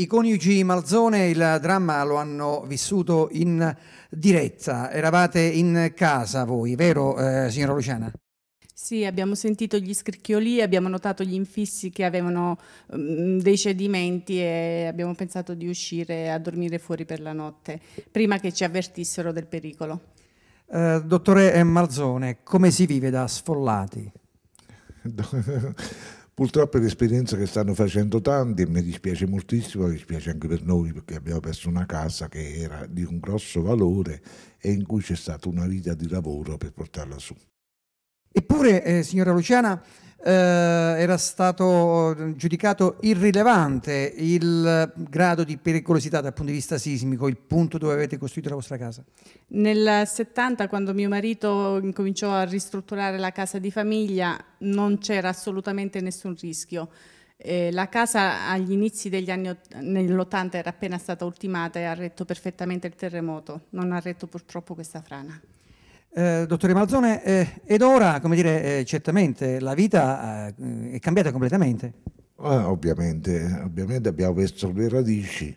I coniugi Malzone il dramma lo hanno vissuto in diretta, eravate in casa voi, vero eh, signora Luciana? Sì, abbiamo sentito gli scricchioli, abbiamo notato gli infissi che avevano um, dei cedimenti e abbiamo pensato di uscire a dormire fuori per la notte, prima che ci avvertissero del pericolo. Eh, dottore Malzone, come si vive da sfollati? Purtroppo è l'esperienza che stanno facendo tanti e mi dispiace moltissimo, mi dispiace anche per noi perché abbiamo perso una casa che era di un grosso valore e in cui c'è stata una vita di lavoro per portarla su. Eppure, eh, signora Luciana, eh, era stato eh, giudicato irrilevante il eh, grado di pericolosità dal punto di vista sismico, il punto dove avete costruito la vostra casa? Nel 70, quando mio marito incominciò a ristrutturare la casa di famiglia, non c'era assolutamente nessun rischio. Eh, la casa agli inizi degli anni nell'80 era appena stata ultimata e ha retto perfettamente il terremoto, non ha retto purtroppo questa frana. Eh, dottore Malzone, eh, ed ora, come dire, eh, certamente la vita eh, è cambiata completamente. Ah, ovviamente, ovviamente abbiamo perso le radici,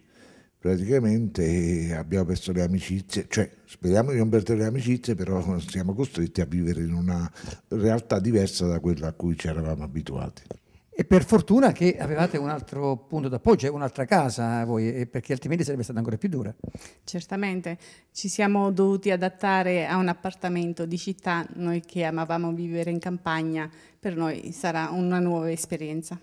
praticamente abbiamo perso le amicizie, cioè speriamo di non perdere le amicizie, però siamo costretti a vivere in una realtà diversa da quella a cui ci eravamo abituati. E per fortuna che avevate un altro punto d'appoggio, un'altra casa eh, voi, perché altrimenti sarebbe stata ancora più dura. Certamente, ci siamo dovuti adattare a un appartamento di città, noi che amavamo vivere in campagna, per noi sarà una nuova esperienza.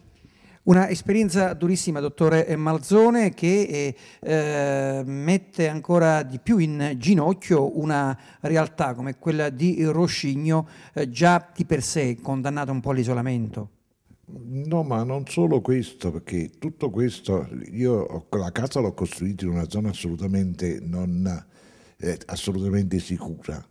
Una esperienza durissima, dottore Malzone, che eh, eh mette ancora di più in ginocchio una realtà come quella di Roscigno, eh, già di per sé condannata un po' all'isolamento. No, ma non solo questo, perché tutto questo, io la casa l'ho costruita in una zona assolutamente, non, eh, assolutamente sicura,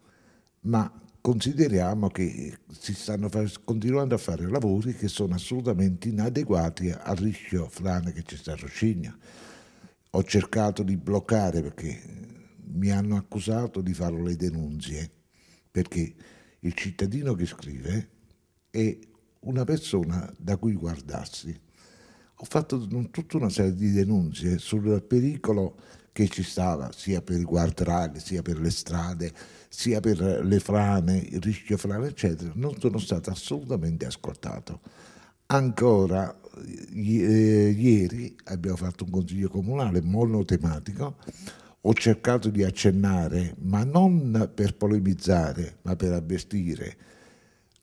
ma consideriamo che si stanno continuando a fare lavori che sono assolutamente inadeguati al rischio frane che c'è stato a Scigna. Ho cercato di bloccare perché mi hanno accusato di fare le denunzie, perché il cittadino che scrive è una persona da cui guardarsi. Ho fatto tutta una serie di denunce sul pericolo che ci stava, sia per i guardrali, sia per le strade, sia per le frane, il rischio frane, eccetera. Non sono stato assolutamente ascoltato. Ancora eh, ieri abbiamo fatto un consiglio comunale monotematico, ho cercato di accennare, ma non per polemizzare, ma per avvertire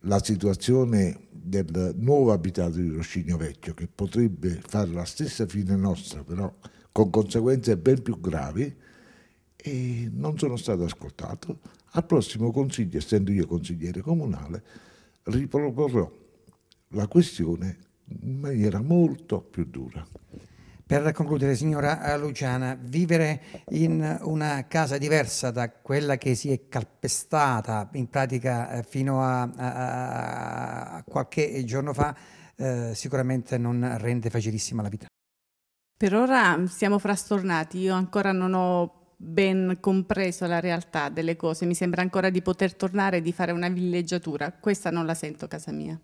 la situazione del nuovo abitato di Roscigno Vecchio, che potrebbe fare la stessa fine nostra, però con conseguenze ben più gravi, e non sono stato ascoltato. Al prossimo consiglio, essendo io consigliere comunale, riproporrò la questione in maniera molto più dura. Per concludere, signora eh, Luciana, vivere in una casa diversa da quella che si è calpestata in pratica eh, fino a, a, a qualche giorno fa eh, sicuramente non rende facilissima la vita. Per ora siamo frastornati, io ancora non ho ben compreso la realtà delle cose, mi sembra ancora di poter tornare e di fare una villeggiatura, questa non la sento casa mia.